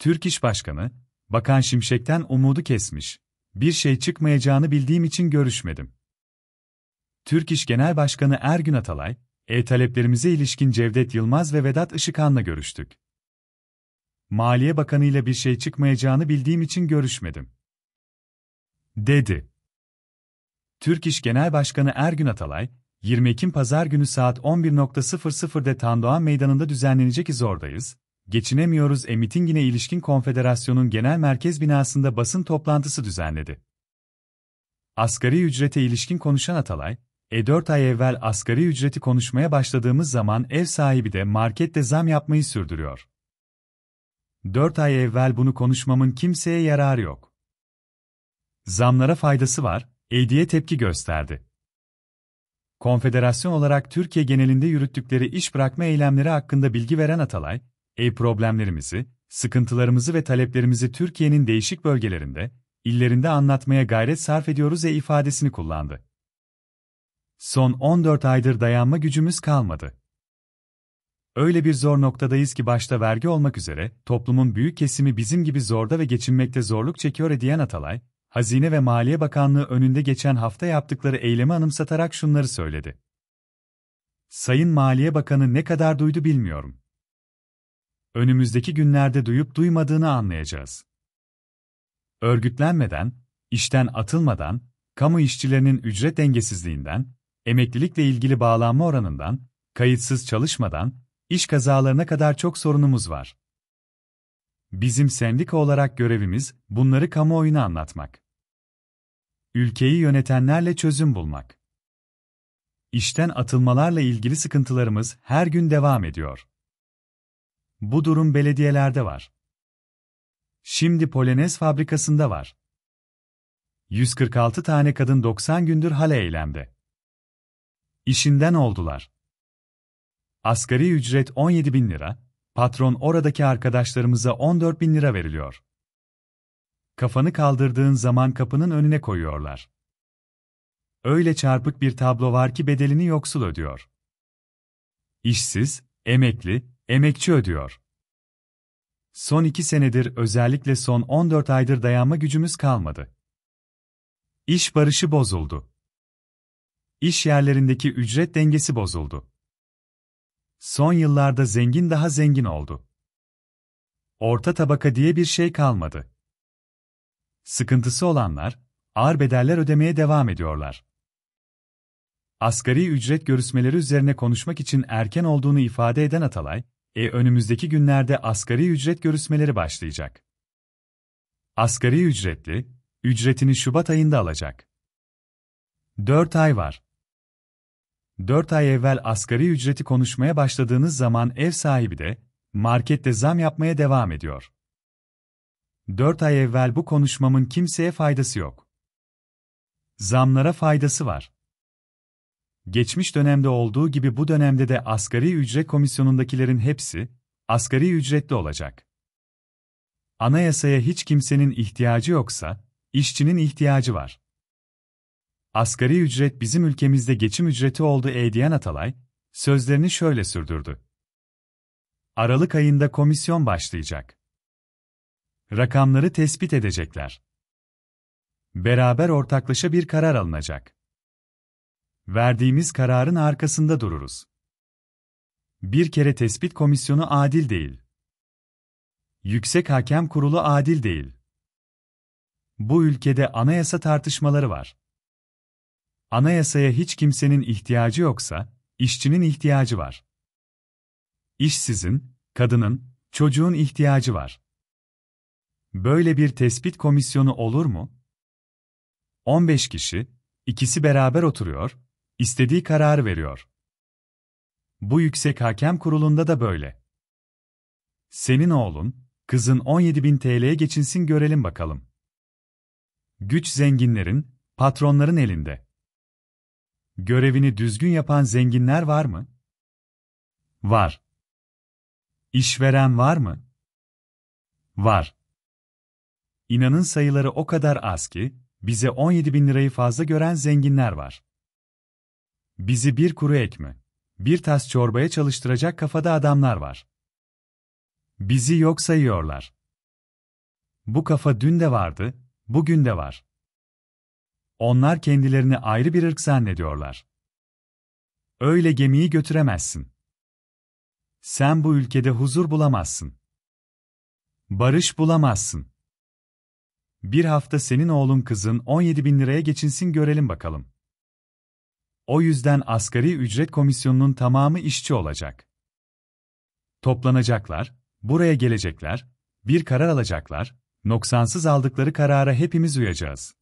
Türk İş Başkanı, Bakan Şimşek'ten umudu kesmiş. Bir şey çıkmayacağını bildiğim için görüşmedim. Türk İş Genel Başkanı Ergün Atalay, e-taleplerimize ilişkin Cevdet Yılmaz ve Vedat Işıkhan'la görüştük. Maliye Bakanı ile bir şey çıkmayacağını bildiğim için görüşmedim. Dedi. Türk İş Genel Başkanı Ergün Atalay, 20 Ekim Pazar günü saat 11.00'de Tandoğan Meydanı'nda düzenlenecek İzor'dayız, Geçinemiyoruz e-mitingine ilişkin konfederasyonun genel merkez binasında basın toplantısı düzenledi. Asgari ücrete ilişkin konuşan Atalay, e-4 ay evvel asgari ücreti konuşmaya başladığımız zaman ev sahibi de markette zam yapmayı sürdürüyor. 4 ay evvel bunu konuşmamın kimseye yararı yok. Zamlara faydası var, ED'ye tepki gösterdi. Konfederasyon olarak Türkiye genelinde yürüttükleri iş bırakma eylemleri hakkında bilgi veren Atalay, e problemlerimizi, sıkıntılarımızı ve taleplerimizi Türkiye'nin değişik bölgelerinde, illerinde anlatmaya gayret sarf ediyoruz e ifadesini kullandı. Son 14 aydır dayanma gücümüz kalmadı. Öyle bir zor noktadayız ki başta vergi olmak üzere toplumun büyük kesimi bizim gibi zorda ve geçinmekte zorluk çekiyor e diyen Atalay, Hazine ve Maliye Bakanlığı önünde geçen hafta yaptıkları eylemi anımsatarak şunları söyledi. Sayın Maliye Bakanı ne kadar duydu bilmiyorum önümüzdeki günlerde duyup duymadığını anlayacağız. Örgütlenmeden, işten atılmadan, kamu işçilerinin ücret dengesizliğinden, emeklilikle ilgili bağlanma oranından, kayıtsız çalışmadan, iş kazalarına kadar çok sorunumuz var. Bizim sendika olarak görevimiz bunları kamuoyuna anlatmak. Ülkeyi yönetenlerle çözüm bulmak. İşten atılmalarla ilgili sıkıntılarımız her gün devam ediyor. Bu durum belediyelerde var. Şimdi Polonez fabrikasında var. 146 tane kadın 90 gündür hale eylemde. İşinden oldular. Asgari ücret 17 bin lira, patron oradaki arkadaşlarımıza 14 bin lira veriliyor. Kafanı kaldırdığın zaman kapının önüne koyuyorlar. Öyle çarpık bir tablo var ki bedelini yoksul ödüyor. İşsiz, emekli, Emekçi ödüyor. Son iki senedir özellikle son 14 aydır dayanma gücümüz kalmadı. İş barışı bozuldu. İş yerlerindeki ücret dengesi bozuldu. Son yıllarda zengin daha zengin oldu. Orta tabaka diye bir şey kalmadı. Sıkıntısı olanlar, ağır bedeller ödemeye devam ediyorlar. Asgari ücret görüşmeleri üzerine konuşmak için erken olduğunu ifade eden Atalay, e önümüzdeki günlerde asgari ücret görüşmeleri başlayacak. Asgari ücretli, ücretini Şubat ayında alacak. 4 ay var. 4 ay evvel asgari ücreti konuşmaya başladığınız zaman ev sahibi de, markette zam yapmaya devam ediyor. 4 ay evvel bu konuşmamın kimseye faydası yok. Zamlara faydası var. Geçmiş dönemde olduğu gibi bu dönemde de asgari ücret komisyonundakilerin hepsi, asgari ücretli olacak. Anayasaya hiç kimsenin ihtiyacı yoksa, işçinin ihtiyacı var. Asgari ücret bizim ülkemizde geçim ücreti oldu Eydiyen Atalay, sözlerini şöyle sürdürdü. Aralık ayında komisyon başlayacak. Rakamları tespit edecekler. Beraber ortaklaşa bir karar alınacak. Verdiğimiz kararın arkasında dururuz. Bir kere tespit komisyonu adil değil. Yüksek Hakem Kurulu adil değil. Bu ülkede anayasa tartışmaları var. Anayasaya hiç kimsenin ihtiyacı yoksa, işçinin ihtiyacı var. İşsizin, kadının, çocuğun ihtiyacı var. Böyle bir tespit komisyonu olur mu? 15 kişi, ikisi beraber oturuyor, istediği kararı veriyor. Bu yüksek hakem kurulunda da böyle. Senin oğlun, kızın 17.000 TL'ye geçinsin görelim bakalım. Güç zenginlerin, patronların elinde. Görevini düzgün yapan zenginler var mı? Var. İşveren var mı? Var. İnanın sayıları o kadar az ki, bize 17 bin lirayı fazla gören zenginler var. Bizi bir kuru ekme, bir tas çorbaya çalıştıracak kafada adamlar var. Bizi yok sayıyorlar. Bu kafa dün de vardı, bugün de var. Onlar kendilerini ayrı bir ırk zannediyorlar. Öyle gemiyi götüremezsin. Sen bu ülkede huzur bulamazsın. Barış bulamazsın. Bir hafta senin oğlun kızın 17 bin liraya geçinsin görelim bakalım. O yüzden asgari ücret komisyonunun tamamı işçi olacak. Toplanacaklar, buraya gelecekler, bir karar alacaklar, noksansız aldıkları karara hepimiz uyacağız.